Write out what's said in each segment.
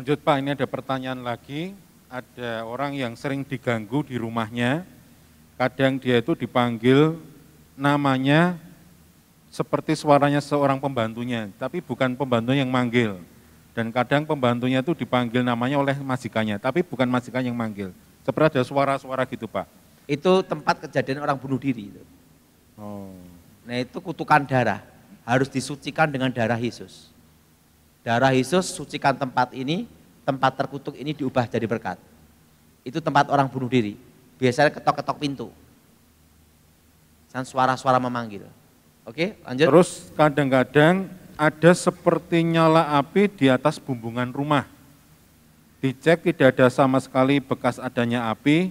Lanjut Pak, ini ada pertanyaan lagi. Ada orang yang sering diganggu di rumahnya. Kadang dia itu dipanggil namanya seperti suaranya seorang pembantunya, tapi bukan pembantu yang manggil. Dan kadang pembantunya itu dipanggil namanya oleh majikannya, tapi bukan majikan yang manggil. Seperti ada suara-suara gitu Pak. Itu tempat kejadian orang bunuh diri. Itu. Oh. Nah itu kutukan darah, harus disucikan dengan darah Yesus darah Yesus sucikan tempat ini tempat terkutuk ini diubah jadi berkat. Itu tempat orang bunuh diri. Biasanya ketok-ketok pintu. Dan suara-suara memanggil. Oke, lanjut. Terus kadang-kadang ada seperti nyala api di atas bumbungan rumah. Dicek tidak ada sama sekali bekas adanya api,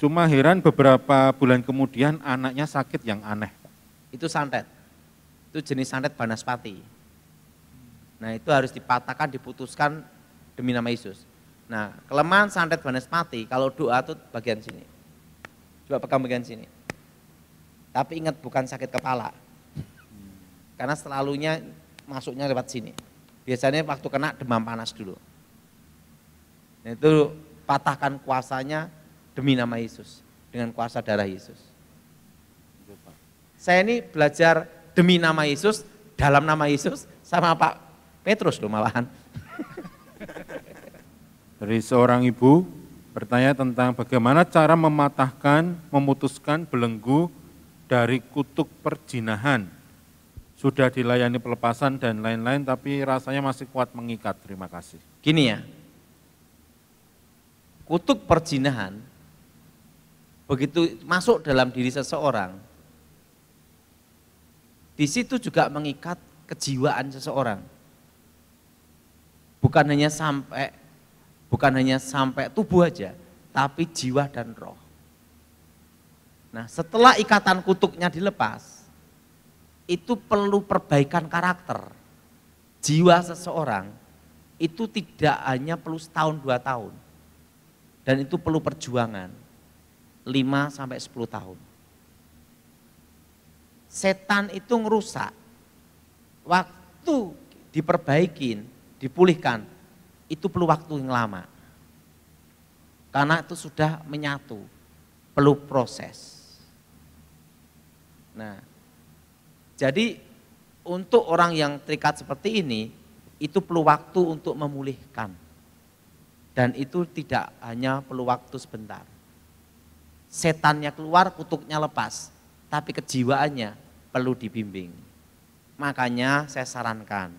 cuma heran beberapa bulan kemudian anaknya sakit yang aneh. Itu santet, itu jenis santet banaspati. Nah itu harus dipatahkan, diputuskan demi nama Yesus. Nah, kelemahan santet Banespati kalau doa itu bagian sini. Coba pegang bagian sini. Tapi ingat bukan sakit kepala. Karena selalunya masuknya lewat sini. Biasanya waktu kena demam panas dulu. Nah, itu patahkan kuasanya demi nama Yesus. Dengan kuasa darah Yesus. Saya ini belajar demi nama Yesus, dalam nama Yesus, sama Pak Petrus loh malahan dari seorang ibu bertanya tentang bagaimana cara mematahkan, memutuskan belenggu dari kutuk perjinahan. Sudah dilayani pelepasan dan lain-lain, tapi rasanya masih kuat mengikat. Terima kasih. Gini ya, kutuk perjinahan begitu masuk dalam diri seseorang, di situ juga mengikat kejiwaan seseorang. Bukan hanya sampai Bukan hanya sampai tubuh aja, tapi jiwa dan roh. Nah setelah ikatan kutuknya dilepas, itu perlu perbaikan karakter. Jiwa seseorang itu tidak hanya perlu setahun dua tahun. Dan itu perlu perjuangan lima sampai sepuluh tahun. Setan itu ngerusak. Waktu diperbaikin, dipulihkan, itu perlu waktu yang lama. Karena itu sudah menyatu, perlu proses. Nah, jadi untuk orang yang terikat seperti ini, itu perlu waktu untuk memulihkan. Dan itu tidak hanya perlu waktu sebentar. Setannya keluar, kutuknya lepas. Tapi kejiwaannya perlu dibimbing. Makanya saya sarankan,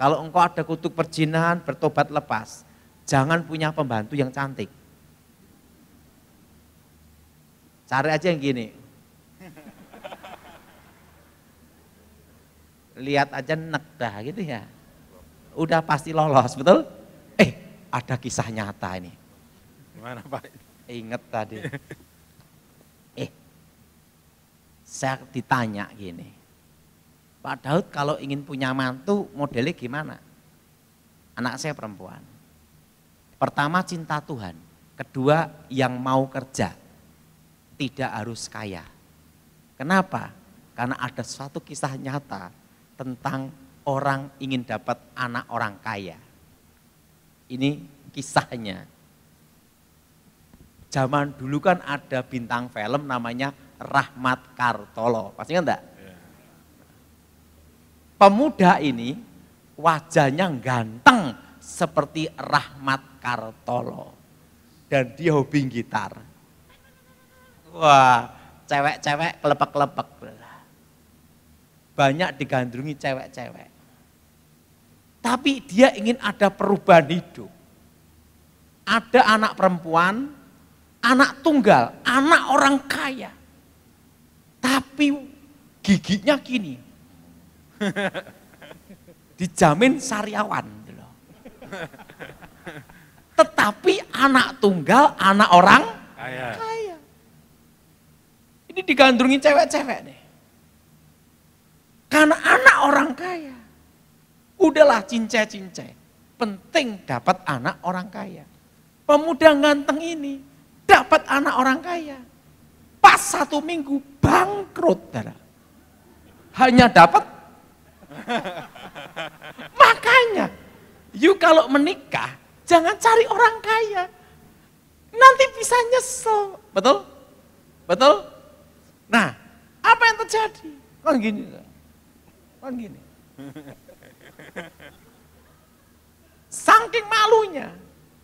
kalau engkau ada kutuk perjinahan, bertobat lepas. Jangan punya pembantu yang cantik. Cari aja yang gini. Lihat aja nek dah gitu ya. Udah pasti lolos, betul? Eh, ada kisah nyata ini. Gimana Pak? Ingat tadi. Eh, saya ditanya gini Pak Daud kalau ingin punya mantu modelnya gimana? Anak saya perempuan. Pertama cinta Tuhan, kedua yang mau kerja, tidak harus kaya. Kenapa? Karena ada suatu kisah nyata tentang orang ingin dapat anak orang kaya. Ini kisahnya. Zaman dulu kan ada bintang film namanya Rahmat Kartolo. Pasti kan enggak? pemuda ini wajahnya ganteng seperti Rahmat Kartolo. Dan dia hobi gitar. Wah, cewek-cewek kelepek-kelepek. Banyak digandrungi cewek-cewek. Tapi dia ingin ada perubahan hidup. Ada anak perempuan, anak tunggal, anak orang kaya. Tapi giginya gini, Dijamin sariawan. Gitu Tetapi anak tunggal, anak orang kaya. kaya. Ini digandrungi cewek-cewek deh. Karena anak orang kaya. Udahlah cince-cince. Penting dapat anak orang kaya. Pemuda nganteng ini dapat anak orang kaya. Pas satu minggu bangkrut. Darah. Hanya dapat Makanya, you kalau menikah, jangan cari orang kaya. Nanti bisa nyesel. Betul? Betul? Nah, apa yang terjadi? Kan gini. Kan gini. Saking malunya,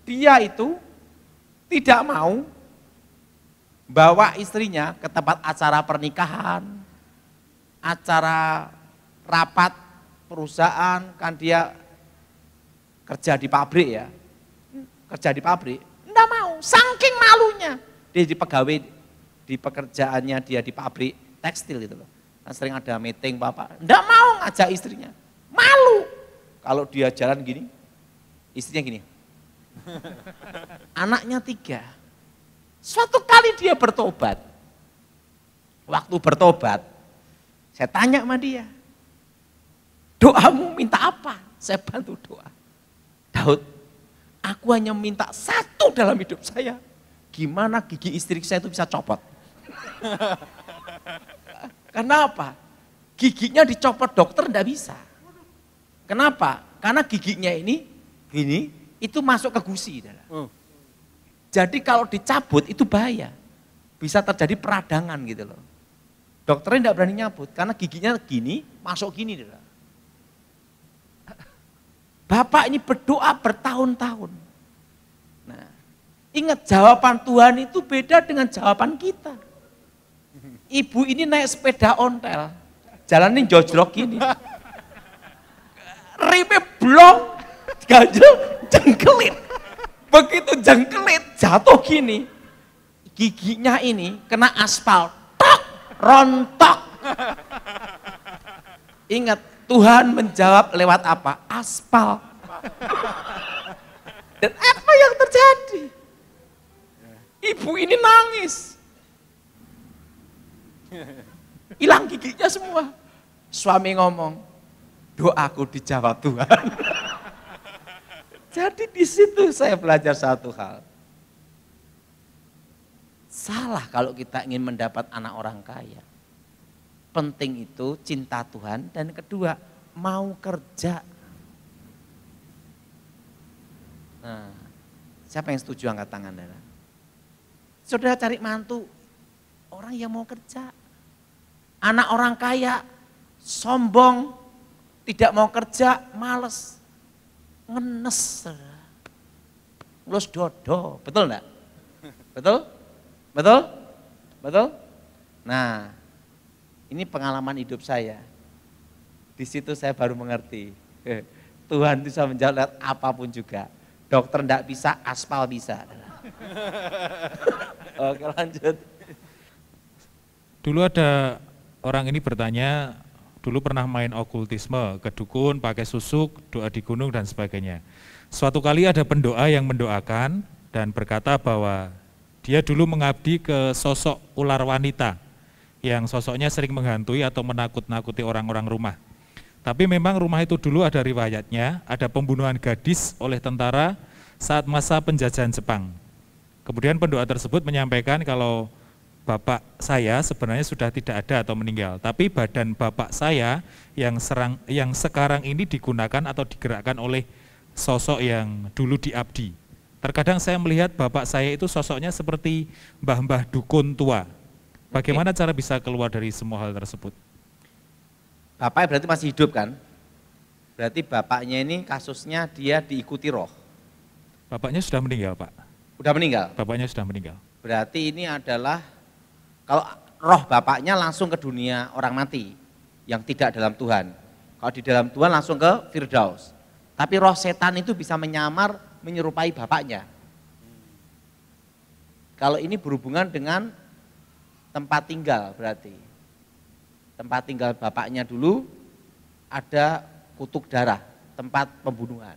dia itu tidak mau bawa istrinya ke tempat acara pernikahan, acara rapat perusahaan, kan dia kerja di pabrik ya. Kerja di pabrik, enggak mau, saking malunya. Dia di pegawai, di pekerjaannya dia di pabrik tekstil itu, loh. Kan sering ada meeting bapak, enggak mau ngajak istrinya, malu. Kalau dia jalan gini, istrinya gini. Anaknya tiga. Suatu kali dia bertobat. Waktu bertobat, saya tanya sama dia, Doamu minta apa? Saya bantu doa. Daud, aku hanya minta satu dalam hidup saya. Gimana gigi istri saya itu bisa copot? Karena apa? Giginya dicopot dokter tidak bisa. Kenapa? Karena giginya ini gini itu masuk ke gusi. Uh. Jadi kalau dicabut itu bahaya. Bisa terjadi peradangan gitu loh. Dokternya tidak berani nyabut karena giginya gini masuk gini. Dalam. Bapak ini berdoa bertahun-tahun. Nah, ingat jawaban Tuhan itu beda dengan jawaban kita. Ibu ini naik sepeda ontel, jalannya jojrok ini. Ribet blong, gajel jengkelit. Begitu jengkelit, jatuh gini. Giginya ini kena aspal, tok, rontok. Ingat, Tuhan menjawab lewat apa? Aspal. Dan apa yang terjadi? Ibu ini nangis. Hilang giginya semua. Suami ngomong, doaku dijawab Tuhan. Jadi di situ saya belajar satu hal. Salah kalau kita ingin mendapat anak orang kaya penting itu cinta Tuhan dan kedua mau kerja. Nah, siapa yang setuju angkat tangan Saudara? Saudara cari mantu, orang yang mau kerja. Anak orang kaya, sombong, tidak mau kerja, males, ngenes. Los dodo, betul enggak? Betul? Betul? Betul? Nah, ini pengalaman hidup saya. Di situ saya baru mengerti. Tuhan bisa menjawab apapun juga. Dokter tidak bisa, aspal bisa. Oke lanjut. Dulu ada orang ini bertanya, dulu pernah main okultisme, ke dukun, pakai susuk, doa di gunung dan sebagainya. Suatu kali ada pendoa yang mendoakan dan berkata bahwa dia dulu mengabdi ke sosok ular wanita yang sosoknya sering menghantui atau menakut-nakuti orang-orang rumah. Tapi memang rumah itu dulu ada riwayatnya, ada pembunuhan gadis oleh tentara saat masa penjajahan Jepang. Kemudian pendoa tersebut menyampaikan kalau bapak saya sebenarnya sudah tidak ada atau meninggal, tapi badan bapak saya yang serang yang sekarang ini digunakan atau digerakkan oleh sosok yang dulu diabdi. Terkadang saya melihat bapak saya itu sosoknya seperti mbah-mbah dukun tua, Bagaimana cara bisa keluar dari semua hal tersebut? Bapak berarti masih hidup kan? Berarti bapaknya ini kasusnya dia diikuti roh. Bapaknya sudah meninggal, Pak. Sudah meninggal? Bapaknya sudah meninggal. Berarti ini adalah kalau roh bapaknya langsung ke dunia orang mati yang tidak dalam Tuhan. Kalau di dalam Tuhan langsung ke Firdaus. Tapi roh setan itu bisa menyamar menyerupai bapaknya. Kalau ini berhubungan dengan tempat tinggal berarti. Tempat tinggal bapaknya dulu ada kutuk darah, tempat pembunuhan.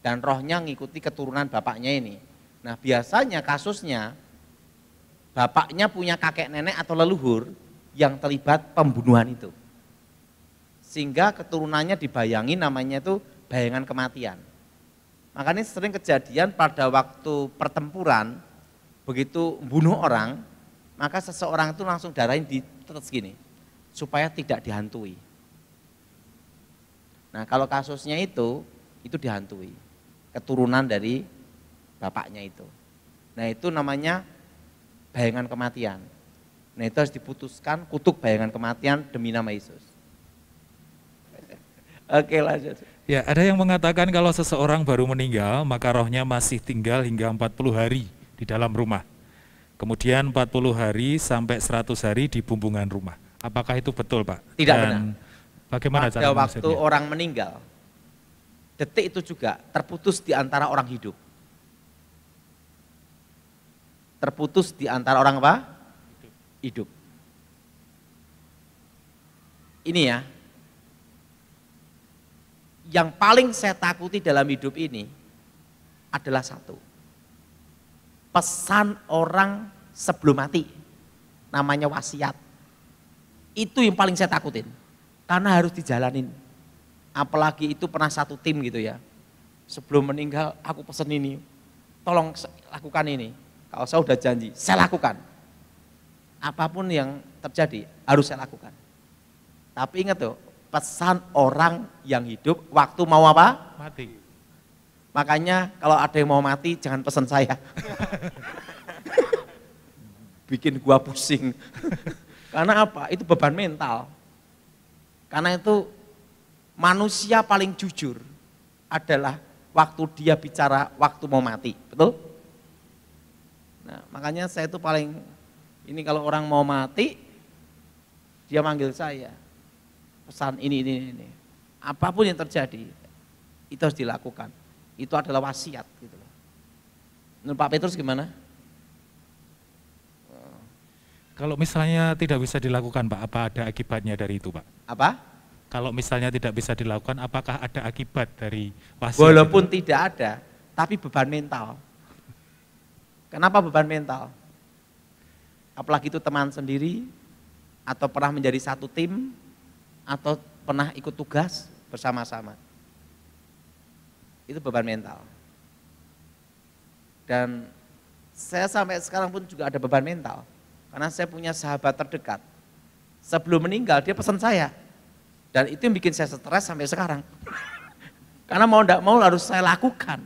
Dan rohnya mengikuti keturunan bapaknya ini. Nah biasanya kasusnya bapaknya punya kakek nenek atau leluhur yang terlibat pembunuhan itu. Sehingga keturunannya dibayangi namanya itu bayangan kematian. Makanya sering kejadian pada waktu pertempuran, begitu bunuh orang, maka seseorang itu langsung darahin di terus gini, supaya tidak dihantui. Nah kalau kasusnya itu, itu dihantui. Keturunan dari bapaknya itu. Nah itu namanya bayangan kematian. Nah itu harus diputuskan kutuk bayangan kematian demi nama Yesus. Oke lanjut. Ya ada yang mengatakan kalau seseorang baru meninggal maka rohnya masih tinggal hingga 40 hari di dalam rumah. Kemudian 40 hari sampai 100 hari di bumbungan rumah. Apakah itu betul Pak? Tidak Dan benar. Bagaimana Pada cara waktu maksudnya? orang meninggal, detik itu juga terputus di antara orang hidup. Terputus di antara orang apa? hidup. Ini ya, yang paling saya takuti dalam hidup ini adalah satu, pesan orang sebelum mati. Namanya wasiat. Itu yang paling saya takutin. Karena harus dijalanin. Apalagi itu pernah satu tim gitu ya. Sebelum meninggal aku pesen ini. Tolong lakukan ini. Kalau saya sudah janji, saya lakukan. Apapun yang terjadi harus saya lakukan. Tapi ingat tuh, pesan orang yang hidup waktu mau apa? Mati. Makanya kalau ada yang mau mati jangan pesan saya. Bikin gua pusing. Karena apa? Itu beban mental. Karena itu manusia paling jujur adalah waktu dia bicara waktu mau mati. Betul? Nah, makanya saya itu paling ini kalau orang mau mati dia manggil saya. Pesan ini ini ini. Apapun yang terjadi itu harus dilakukan itu adalah wasiat gitu loh. Menurut Pak Petrus gimana? Kalau misalnya tidak bisa dilakukan Pak, apa ada akibatnya dari itu Pak? Apa? Kalau misalnya tidak bisa dilakukan, apakah ada akibat dari wasiat? Walaupun itu? tidak ada, tapi beban mental. Kenapa beban mental? Apalagi itu teman sendiri, atau pernah menjadi satu tim, atau pernah ikut tugas bersama-sama itu beban mental. Dan saya sampai sekarang pun juga ada beban mental. Karena saya punya sahabat terdekat. Sebelum meninggal dia pesan saya. Dan itu yang bikin saya stres sampai sekarang. Karena mau tidak mau harus saya lakukan.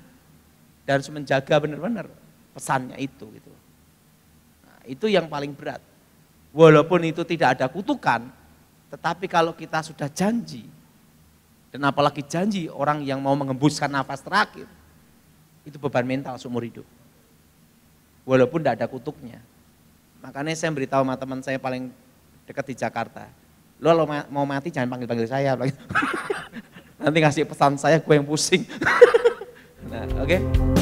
Dan harus menjaga benar-benar pesannya itu. Gitu. Nah, itu yang paling berat. Walaupun itu tidak ada kutukan, tetapi kalau kita sudah janji, dan apalagi janji orang yang mau mengembuskan nafas terakhir. Itu beban mental seumur hidup. Walaupun tidak ada kutuknya. Makanya saya beritahu sama teman saya paling dekat di Jakarta. Lo kalau mau mati jangan panggil-panggil saya. Nanti ngasih pesan saya gue yang pusing. nah, oke. Okay?